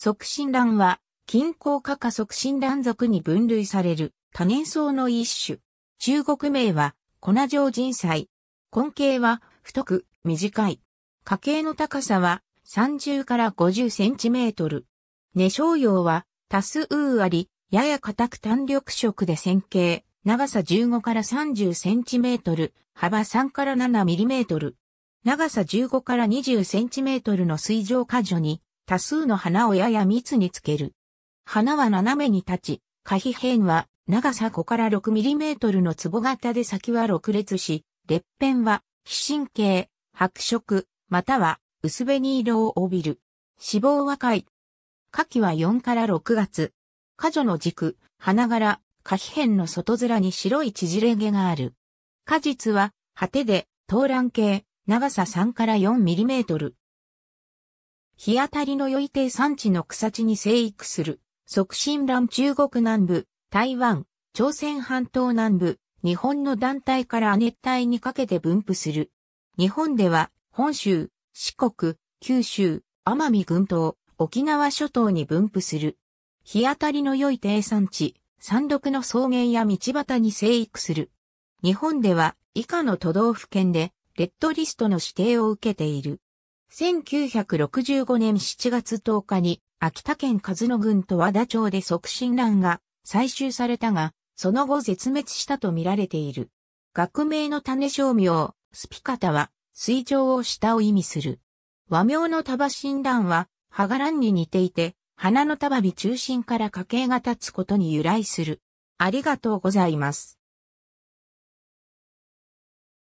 促進卵は、均衡化化促進卵属に分類される多年草の一種。中国名は、粉状人菜。根茎は、太く、短い。花茎の高さは、30から50センチメートル。根小葉は、多数あり、やや硬く単緑色で線形。長さ15から30センチメートル、幅3から7ミリメートル。長さ15から20センチメートルの水上果樹に、多数の花をやや密につける。花は斜めに立ち、花皮片は長さ5から6ミリメートルの壺型で先は6列し、列片は非神経、白色、または薄紅色を帯びる。脂肪は貝。花期は4から6月。花女の軸、花柄、花皮片の外面に白い縮れ毛がある。果実は、果てで、東蘭系、長さ3から4ミリメートル。日当たりの良い低産地の草地に生育する、促進乱中国南部、台湾、朝鮮半島南部、日本の団体から亜熱帯にかけて分布する。日本では、本州、四国、九州、奄美群島、沖縄諸島に分布する。日当たりの良い低産地、山麓の草原や道端に生育する。日本では以下の都道府県でレッドリストの指定を受けている。1965年7月10日に秋田県和野郡と和田町で促進卵が採集されたが、その後絶滅したと見られている。学名の種商名、スピカタは、水上を下を意味する。和名の束診断は、葉が卵に似ていて、花の束び中心から家系が立つことに由来する。ありがとうございます。